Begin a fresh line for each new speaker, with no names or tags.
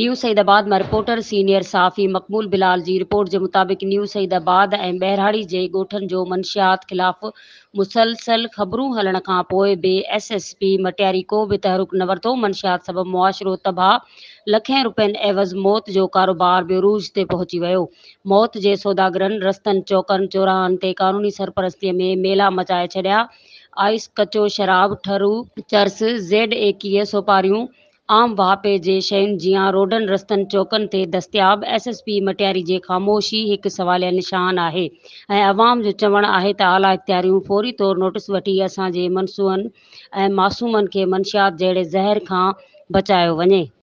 new Saeedabad मां reporter senior Safi Maqbool Bilal ji report जे मुताबिक़ न्यू सईदाबाद ऐं बहिराणी जे ॻोठनि जो मंशियात ख़िलाफ़ मुसलसल ख़बरूं हलण खां पोइ B S S P Matiari को बि तहरुक न वरितो मंशियात सबबु मुआशिरो तबाह लखें रुपियनि एवज़ मौत जो कारोबार बेरुज़ ते पहुची वियो मौत जे सौदागरनि रस्तनि चौकनि चौराहनि ते क़ानूनी सरपरस्तीअ में मेला मचाए छॾिया आइस कचो शराब ठरू चर्स ज़ेड एकी सोपारियूं आम वहापे जे शयुनि जिया रोडनि रस्तनि चौकनि ते दस्तियाब एस एस पी मटिआरी जे ख़ामोशी हिकु सवाल निशान आहे ऐं आवाम जो चवणु आहे त आला इख़्तियारियूं फ़ौरी तौरु नोटिस वठी असांजे मनसूबनि ऐं मासूमनि खे मंशियात जहिड़े ज़हर खां बचायो वञे